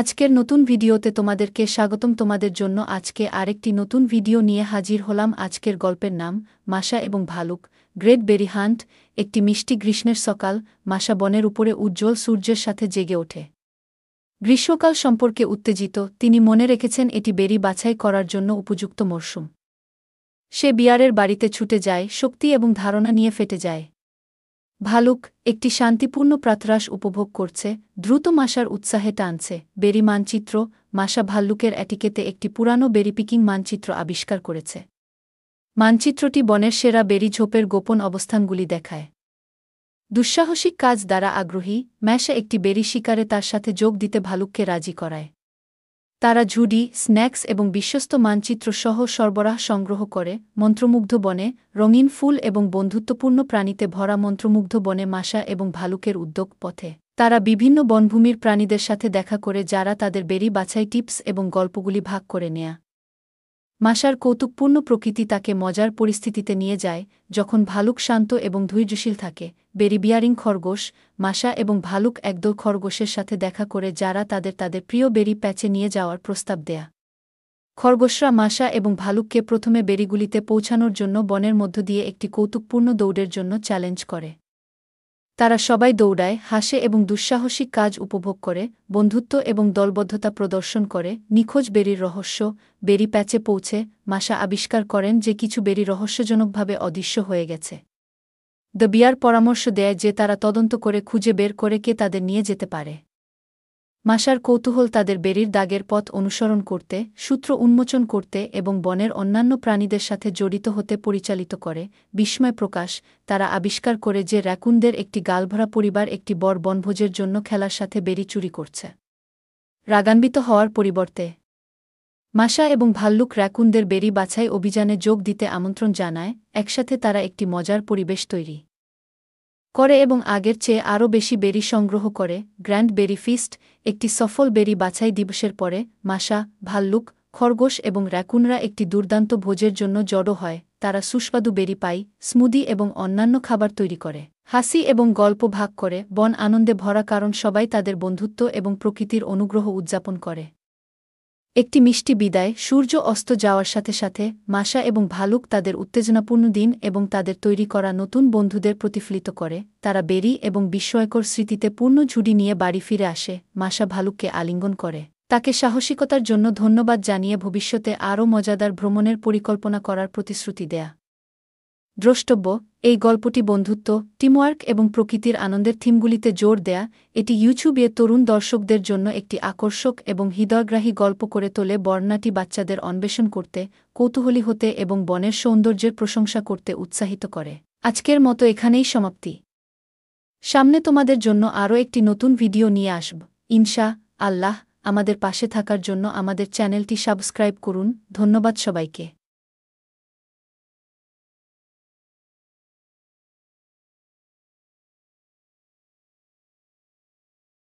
আজকের নতুন ভিডিওতে তোমাদেরকে স্বাগতম তোমাদের জন্য আজকে আরেকটি নতুন ভিডিও নিয়ে হাজির হলাম আজকের গল্পের নাম মাসা এবং ভালুক গ্রেট বেরি হান্ট একটি মিষ্টি গ্রীষ্মের সকাল মাসা বনের উপরে উজ্জ্বল সূর্যের সাথে জেগে ওঠে গ্রীষ্মকাল সম্পর্কে উত্তেজিত তিনি মনে রেখেছেন এটি বেরি বাছাই করার জন্য উপযুক্ত মরশুম সে বিয়ারের বাড়িতে ছুটে যায় শক্তি এবং ধারণা নিয়ে ফেটে যায় ভালুক একটি শান্তিপূর্ণ প্রাতরাস উপভোগ করছে দ্রুত মাসার উৎসাহে টানছে বেরি মানচিত্র মাসা ভাল্লুকের অ্যাটিকেতে একটি পুরানো বেরি পিকিং মানচিত্র আবিষ্কার করেছে মানচিত্রটি বনের সেরা বেরি ঝোপের গোপন অবস্থানগুলি দেখায় দুঃসাহসিক কাজ দ্বারা আগ্রহী ম্যাশা একটি বেরি শিকারে তার সাথে যোগ দিতে ভালুককে রাজি করায় তারা ঝুডি স্ন্যাক্স এবং বিশ্বস্ত মানচিত্র সহ সরবরাহ সংগ্রহ করে মন্ত্রমুগ্ধ বনে রঙিন ফুল এবং বন্ধুত্বপূর্ণ প্রাণীতে ভরা মন্ত্রমুগ্ধ বনে মাসা এবং ভালুকের উদ্যোগ পথে তারা বিভিন্ন বনভূমির প্রাণীদের সাথে দেখা করে যারা তাদের বেরি বাছাই টিপস এবং গল্পগুলি ভাগ করে নেয়া মাসার কৌতুকপূর্ণ প্রকৃতি তাকে মজার পরিস্থিতিতে নিয়ে যায় যখন ভালুক শান্ত এবং ধৈর্যশীল থাকে বেরিবিয়ারিং খরগোশ মাসা এবং ভালুক একদল খরগোশের সাথে দেখা করে যারা তাদের তাদের প্রিয় বেরি প্যাচে নিয়ে যাওয়ার প্রস্তাব দেয়া খরগোশরা মাসা এবং ভালুককে প্রথমে বেরিগুলিতে পৌঁছানোর জন্য বনের মধ্য দিয়ে একটি কৌতুকপূর্ণ দৌড়ের জন্য চ্যালেঞ্জ করে তারা সবাই দৌড়ায় হাসে এবং দুঃসাহসিক কাজ উপভোগ করে বন্ধুত্ব এবং দলবদ্ধতা প্রদর্শন করে নিখোঁজ বেরির রহস্য বেরি প্যাচে পৌঁছে মাসা আবিষ্কার করেন যে কিছু বেরি রহস্যজনকভাবে অদৃশ্য হয়ে গেছে দ্য বিয়ার পরামর্শ দেয় যে তারা তদন্ত করে খুঁজে বের করে কে তাদের নিয়ে যেতে পারে মাসার কৌতূহল তাদের বেরির দাগের পথ অনুসরণ করতে সূত্র উন্মোচন করতে এবং বনের অন্যান্য প্রাণীদের সাথে জড়িত হতে পরিচালিত করে বিস্ময় প্রকাশ তারা আবিষ্কার করে যে র্যাকুনদের একটি গালভরা পরিবার একটি বর বনভোজের জন্য খেলার সাথে বেরি চুরি করছে রাগান্বিত হওয়ার পরিবর্তে মাসা এবং ভাল্লুক র্যাকুনদের বেরি বাছাই অভিযানে যোগ দিতে আমন্ত্রণ জানায় একসাথে তারা একটি মজার পরিবেশ তৈরি করে এবং আগের চেয়ে আরও বেশি বেরি সংগ্রহ করে গ্র্যান্ড বেরি ফিস্ট একটি সফল বেরি বাছাই দিবসের পরে মাসা ভাল্লুক খরগোশ এবং র্যাকুনরা একটি দুর্দান্ত ভোজের জন্য জড়ো হয় তারা সুস্বাদু বেরি পাই স্মুদি এবং অন্যান্য খাবার তৈরি করে হাসি এবং গল্প ভাগ করে বন আনন্দে ভরা কারণ সবাই তাদের বন্ধুত্ব এবং প্রকৃতির অনুগ্রহ উদযাপন করে একটি মিষ্টি বিদায় সূর্য অস্ত যাওয়ার সাথে সাথে মাসা এবং ভালুক তাদের উত্তেজনাপূর্ণ দিন এবং তাদের তৈরি করা নতুন বন্ধুদের প্রতিফলিত করে তারা বেরি এবং বিস্ময়কর স্মৃতিতে পূর্ণ ঝুড়ি নিয়ে বাড়ি ফিরে আসে মাসা ভালুককে আলিঙ্গন করে তাকে সাহসিকতার জন্য ধন্যবাদ জানিয়ে ভবিষ্যতে আরও মজাদার ভ্রমণের পরিকল্পনা করার প্রতিশ্রুতি দেয়া দ্রষ্টব্য এই গল্পটি বন্ধুত্ব টিমওয়ার্ক এবং প্রকৃতির আনন্দের থিমগুলিতে জোর দেয়া এটি ইউটিউবে তরুণ দর্শকদের জন্য একটি আকর্ষক এবং হৃদয়গ্রাহী গল্প করে তোলে বর্ণাটি বাচ্চাদের অন্বেষণ করতে কৌতূহলী হতে এবং বনের সৌন্দর্যের প্রশংসা করতে উৎসাহিত করে আজকের মতো এখানেই সমাপ্তি সামনে তোমাদের জন্য আরও একটি নতুন ভিডিও নিয়ে আসব ইনশা আল্লাহ আমাদের পাশে থাকার জন্য আমাদের চ্যানেলটি সাবস্ক্রাইব করুন ধন্যবাদ সবাইকে